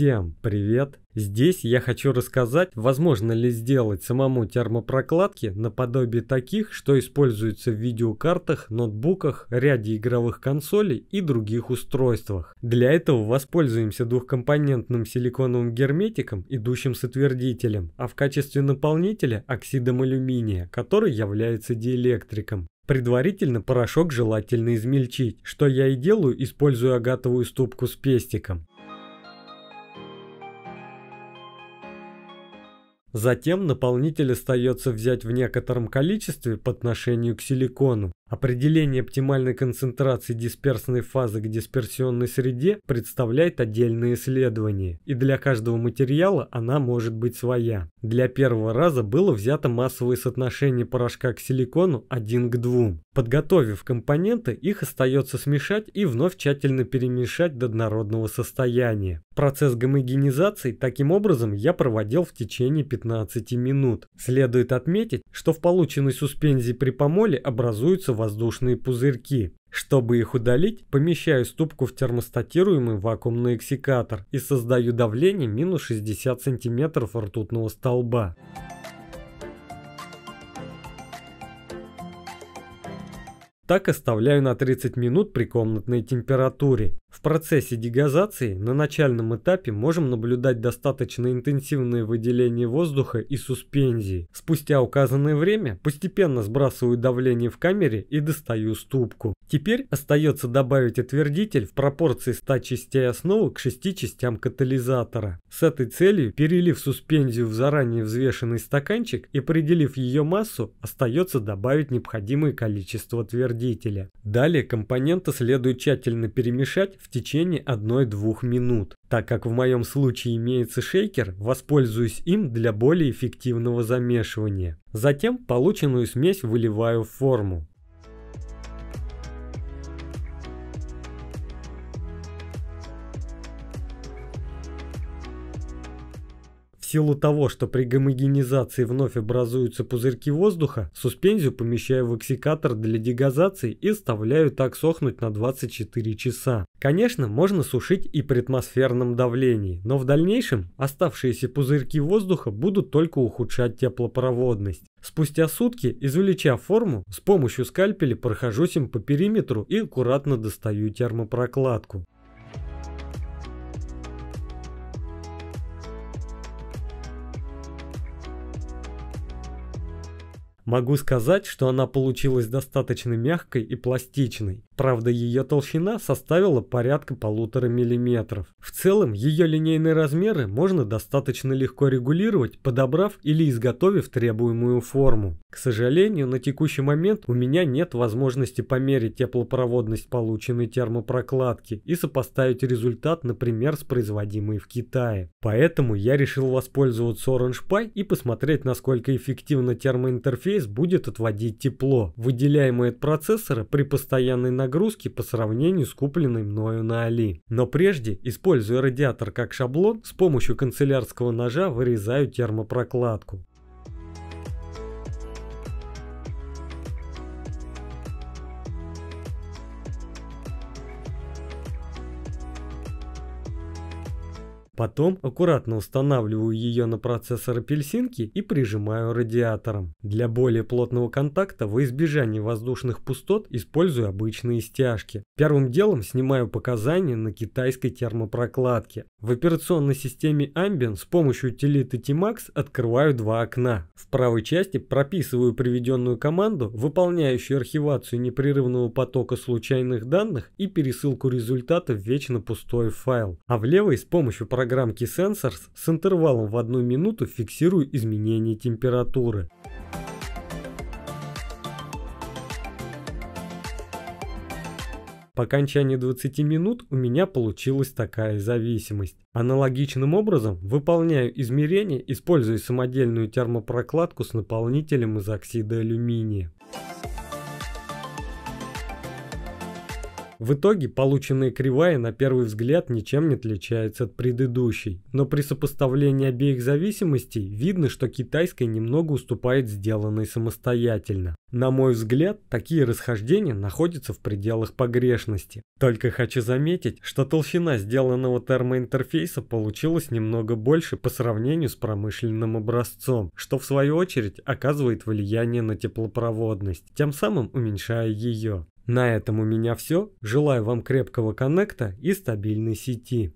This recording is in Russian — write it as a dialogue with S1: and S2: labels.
S1: Всем привет! Здесь я хочу рассказать, возможно ли сделать самому термопрокладки наподобие таких, что используются в видеокартах, ноутбуках, ряде игровых консолей и других устройствах. Для этого воспользуемся двухкомпонентным силиконовым герметиком, идущим с отвердителем, а в качестве наполнителя оксидом алюминия, который является диэлектриком. Предварительно порошок желательно измельчить, что я и делаю, используя агатовую ступку с пестиком. Затем наполнитель остается взять в некотором количестве по отношению к силикону. Определение оптимальной концентрации дисперсной фазы к дисперсионной среде представляет отдельное исследование, и для каждого материала она может быть своя. Для первого раза было взято массовое соотношение порошка к силикону 1 к 2. Подготовив компоненты, их остается смешать и вновь тщательно перемешать до однородного состояния. Процесс гомогенизации таким образом я проводил в течение 15 минут. Следует отметить, что в полученной суспензии при помоле образуются воздушные пузырьки. Чтобы их удалить, помещаю ступку в термостатируемый вакуумный эксикатор и создаю давление минус 60 см ртутного столба. Так оставляю на 30 минут при комнатной температуре. В процессе дегазации на начальном этапе можем наблюдать достаточно интенсивное выделение воздуха и суспензии. Спустя указанное время постепенно сбрасываю давление в камере и достаю ступку. Теперь остается добавить отвердитель в пропорции 100 частей основы к 6 частям катализатора. С этой целью, перелив суспензию в заранее взвешенный стаканчик и определив ее массу, остается добавить необходимое количество отвердителя. Далее компоненты следует тщательно перемешать в течение 1-2 минут. Так как в моем случае имеется шейкер, воспользуюсь им для более эффективного замешивания. Затем полученную смесь выливаю в форму. силу того, что при гомогенизации вновь образуются пузырьки воздуха, суспензию помещаю в оксикатор для дегазации и оставляю так сохнуть на 24 часа. Конечно, можно сушить и при атмосферном давлении, но в дальнейшем оставшиеся пузырьки воздуха будут только ухудшать теплопроводность. Спустя сутки, извлечав форму, с помощью скальпеля прохожусь им по периметру и аккуратно достаю термопрокладку. Могу сказать, что она получилась достаточно мягкой и пластичной. Правда, ее толщина составила порядка полутора миллиметров. В целом, ее линейные размеры можно достаточно легко регулировать, подобрав или изготовив требуемую форму. К сожалению, на текущий момент у меня нет возможности померить теплопроводность полученной термопрокладки и сопоставить результат, например, с производимой в Китае. Поэтому я решил воспользоваться Orange Pi и посмотреть, насколько эффективно термоинтерфейс интерфейс будет отводить тепло, выделяемое от процессора при постоянной нагрузке по сравнению с купленной мною на Али. Но прежде, используя радиатор как шаблон, с помощью канцелярского ножа вырезаю термопрокладку. Потом аккуратно устанавливаю ее на процессор апельсинки и прижимаю радиатором. Для более плотного контакта во избежание воздушных пустот использую обычные стяжки. Первым делом снимаю показания на китайской термопрокладке. В операционной системе Ambien с помощью утилиты Tmax открываю два окна. В правой части прописываю приведенную команду, выполняющую архивацию непрерывного потока случайных данных и пересылку результата в вечно пустой файл. А в левой с помощью программы программки Sensors с интервалом в одну минуту фиксирую изменение температуры. По окончании 20 минут у меня получилась такая зависимость. Аналогичным образом выполняю измерения, используя самодельную термопрокладку с наполнителем из оксида алюминия. В итоге полученная кривая на первый взгляд ничем не отличается от предыдущей, но при сопоставлении обеих зависимостей видно, что китайская немного уступает сделанной самостоятельно. На мой взгляд, такие расхождения находятся в пределах погрешности. Только хочу заметить, что толщина сделанного термоинтерфейса получилась немного больше по сравнению с промышленным образцом, что в свою очередь оказывает влияние на теплопроводность, тем самым уменьшая ее. На этом у меня все. Желаю вам крепкого коннекта и стабильной сети.